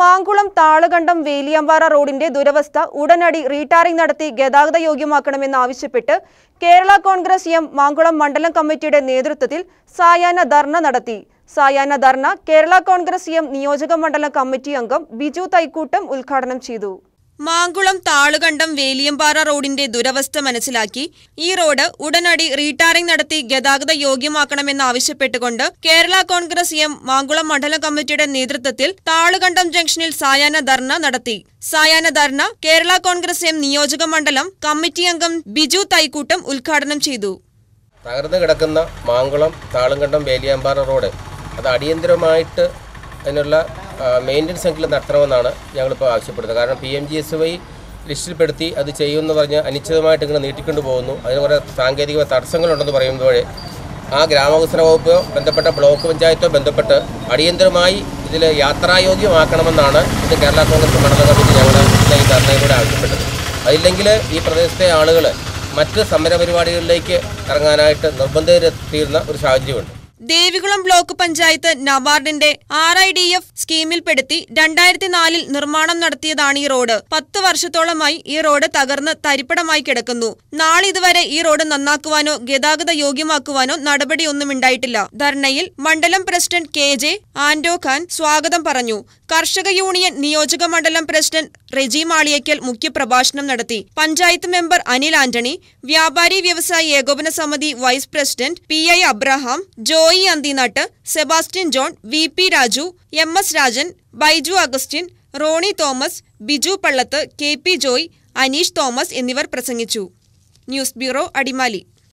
മാങ്കുളം താളുകണ്ടം വേലിയമ്പാറ റോഡിന്റെ ദുരവസ്ഥ ഉടനടി റീടാറിംഗ് നടത്തി ഗതാഗത യോഗ്യമാക്കണമെന്നാവശ്യപ്പെട്ട് കേരള കോൺഗ്രസ് എം മാങ്കുളം മണ്ഡലം കമ്മിറ്റിയുടെ നേതൃത്വത്തിൽ സായാഹ്ന ധർണ നടത്തി സായാഹ്ന ധർണ കേരള കോൺഗ്രസ് എം നിയോജക മണ്ഡലം കമ്മിറ്റി അംഗം ബിജു തൈക്കൂട്ടം ഉദ്ഘാടനം ചെയ്തു മാങ്കുളം താളുകണ്ടം വേലിയമ്പാറ റോഡിന്റെ ദുരവസ്ഥ മനസ്സിലാക്കി ഈ റോഡ് ഉടനടി റീടാറിംഗ് നടത്തി ഗതാഗത യോഗ്യമാക്കണമെന്നാവശ്യപ്പെട്ടുകൊണ്ട് കേരള കോൺഗ്രസ് എം മാങ്കുളം മണ്ഡലം കമ്മിറ്റിയുടെ നേതൃത്വത്തിൽ താളുകണ്ടം ജംഗ്ഷനിൽ സായാഹ്ന ധർണ നടത്തി സായാഹ്ന ധർണ കേരള കോൺഗ്രസ് എം നിയോജക മണ്ഡലം കമ്മിറ്റി അംഗം ബിജു തൈക്കൂട്ടം ഉദ്ഘാടനം ചെയ്തു തകർന്നു കിടക്കുന്ന മാങ്കുളം താളുകണ്ടം വേലിയമ്പാറ റോഡ് അത് അടിയന്തരമായിട്ട് അതിനുള്ള മെയിൻ്റനൻസ് എങ്കിലും നടത്തണമെന്നാണ് ഞങ്ങളിപ്പോൾ ആവശ്യപ്പെടുന്നത് കാരണം P M G S Y ലിസ്റ്റിൽപ്പെടുത്തി അത് ചെയ്യുമെന്ന് പറഞ്ഞ് അനിശ്ചിതമായിട്ട് ഇങ്ങനെ നീട്ടിക്കൊണ്ട് പോകുന്നു അതിന് കുറേ സാങ്കേതിക തടസ്സങ്ങളുണ്ടെന്ന് പറയുമ്പോഴേ വഴി ആ ഗ്രാമവികസന വകുപ്പോ ബന്ധപ്പെട്ട ബ്ലോക്ക് പഞ്ചായത്തോ ബന്ധപ്പെട്ട് അടിയന്തരമായി ഇതിൽ യാത്രായോഗ്യമാക്കണമെന്നാണ് ഇത് കേരള കോൺഗ്രസ് മണ്ഡല കമ്മിറ്റി ഞങ്ങൾ ഈ ധർണയിലൂടെ ആവശ്യപ്പെട്ടത് അതില്ലെങ്കിൽ ഈ പ്രദേശത്തെ ആളുകൾ മറ്റ് സമരപരിപാടികളിലേക്ക് ഇറങ്ങാനായിട്ട് നിർബന്ധിതരെത്തിയിരുന്ന ഒരു സാഹചര്യമുണ്ട് ദേവികുളം ബ്ലോക്ക് പഞ്ചായത്ത് നവാർഡിന്റെ ആർ ഐ ഡി എഫ് സ്കീമിൽപ്പെടുത്തി രണ്ടായിരത്തി നാലിൽ നിർമ്മാണം നടത്തിയതാണ് ഈ റോഡ് പത്ത് വർഷത്തോളമായി ഈ റോഡ് തകർന്ന് തരിപ്പടമായി കിടക്കുന്നു നാളിതുവരെ ഈ റോഡ് നന്നാക്കുവാനോ ഗതാഗത യോഗ്യമാക്കുവാനോ നടപടിയൊന്നും ഉണ്ടായിട്ടില്ല ധർണയിൽ മണ്ഡലം president K J Ando Khan സ്വാഗതം പറഞ്ഞു കർഷക യൂണിയൻ നിയോജക മണ്ഡലം പ്രസിഡന്റ് റെജി മാളിയയ്ക്കൽ മുഖ്യപ്രഭാഷണം നടത്തി പഞ്ചായത്ത് മെമ്പർ അനിൽ ആന്റണി വ്യാപാരി വ്യവസായി ഏകോപന സമിതി vice president P I Abraham Joy Anthinatt Sebastian John V P Raju M S Rajan Baiju Augustine Rony Thomas Biju Pallath K P Joy Aneesh Thomas എന്നിവർ പ്രസംഗിച്ചു ന്യൂസ് ബ്യൂറോ അടിമാലി